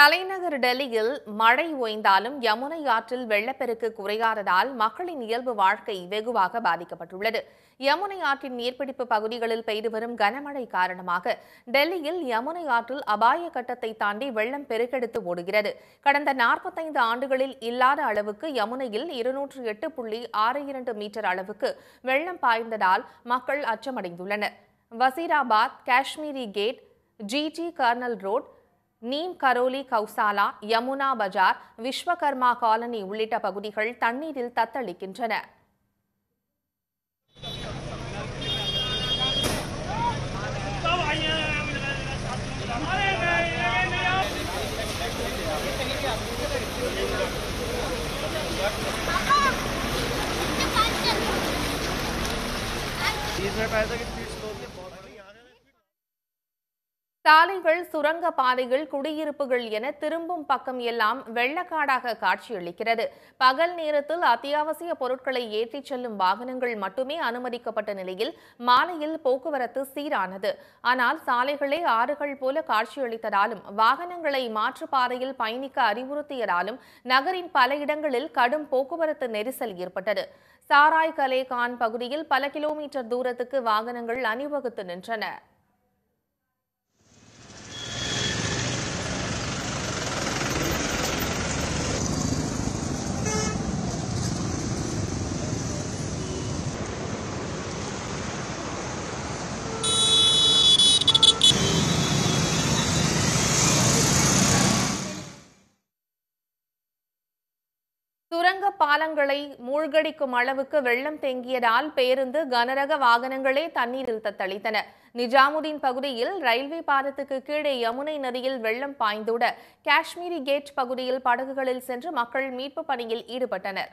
தலைநகர் டெல்லியில் மழை ஓய்ந்தாலும் யமுனை ஆற்றில் வெள்ளப்பெருக்கு குறையாததால் மக்களின் இயல்பு வாழ்க்கை வெகுவாக பாதிக்கப்பட்டுள்ளது யமுனை ஆற்றின் நீர்பிடிப்பு பகுதிகளில் பெய்து வரும் கனமழை காரணமாக டெல்லியில் யமுனை ஆற்றில் அபாய கட்டத்தை தாண்டி வெள்ளம் பெருக்கெடுத்து ஓடுகிறது கடந்த நாற்பத்தைந்து ஆண்டுகளில் இல்லாத அளவுக்கு யமுனையில் இருநூற்று எட்டு புள்ளி ஆறு இரண்டு மீட்டர் அளவுக்கு வெள்ளம் பாய்ந்ததால் மக்கள் அச்சமடைந்துள்ளனர் Wazirabad Kashmiri Gate GT Karnal Road Neem Karoli Gaushala Yamuna Bazaar Vishwakarma Colony உள்ளிட்ட பகுதிகள் தண்ணீரில் தத்தளிக்கின்றன इसमें पैसा कितनी சாலைகள் சுரங்க பாதைகள் குடியிருப்புகள் என திரும்பும் பக்கம் எல்லாம் வெள்ளக்காடாக காட்சியளிக்கிறது பகல் நேரத்தில் அத்தியாவசிய பொருட்களை ஏற்றிச் செல்லும் வாகனங்கள் மட்டுமே அனுமதிக்கப்பட்ட நிலையில் மாலையில் போக்குவரத்து சீரானது ஆனால் சாலைகளே ஆறுகள் போல காட்சியளித்ததாலும் வாகனங்களை பாதையில் பயணிக்க அறிவுறுத்தியதாலும் நகரின் பல இடங்களில் கடும் போக்குவரத்து நெரிசல் ஏற்பட்டது சாராய் கலேகான் கான் பகுதியில் பல கிலோமீட்டர் தூரத்துக்கு வாகனங்கள் அணிவகுத்து நின்றன சுரங்க பாலங்களை மூழ்கடிக்கும் அளவுக்கு வெள்ளம் தேங்கியதால் பேருந்து கனரக வாகனங்களே தண்ணீரில் தத்தளித்தன நிஜாமுதீன் பகுதியில் ரயில்வே பாலத்துக்கு கீழே யமுனை நதியில் வெள்ளம் பாய்ந்துட காஷ்மீரி கேட் பகுதியில் படகுகளில் சென்று மக்கள் மீட்பு பணியில் ஈடுபட்டனர்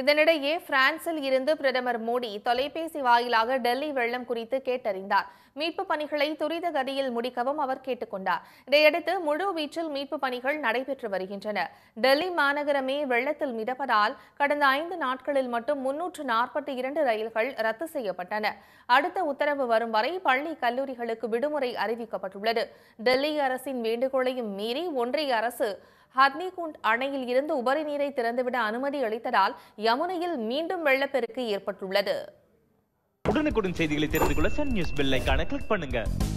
இதனிடையே பிரான்சில் இருந்து பிரதமர் மோடி தொலைபேசி வாயிலாக டெல்லி வெள்ளம் குறித்து கேட்டறிந்தார் மீட்பு பணிகளை துரித கதியில் முடிக்கவும் அவர் கொண்டார் இதையடுத்து முழு வீச்சில் மீட்பு பணிகள் நடைபெற்று வருகின்றன டெல்லி மாநகரமே வெள்ளத்தில் மிதப்பதால் கடந்த ஐந்து நாட்களில் மட்டும் முன்னூற்று நாற்பத்தி இரண்டு ரயில்கள் ரத்து செய்யப்பட்டன அடுத்த உத்தரவு வரும் வரை பள்ளி கல்லூரிகளுக்கு விடுமுறை அறிவிக்கப்பட்டுள்ளது டெல்லி அரசின் வேண்டுகோளையும் மீறி ஒன்றிய அரசு ஹத்னிகுண்ட் அணையில் இருந்து உபரி நீரை திறந்துவிட அனுமதி அளித்ததால் யமுனையில் மீண்டும் வெள்ளப்பெருக்கு ஏற்பட்டுள்ளது உடனுக்குடன் செய்திகளை தெரிந்து கொள்ள சன் நியூஸ் பெல் ஐக்கான கிளிக் பண்ணுங்க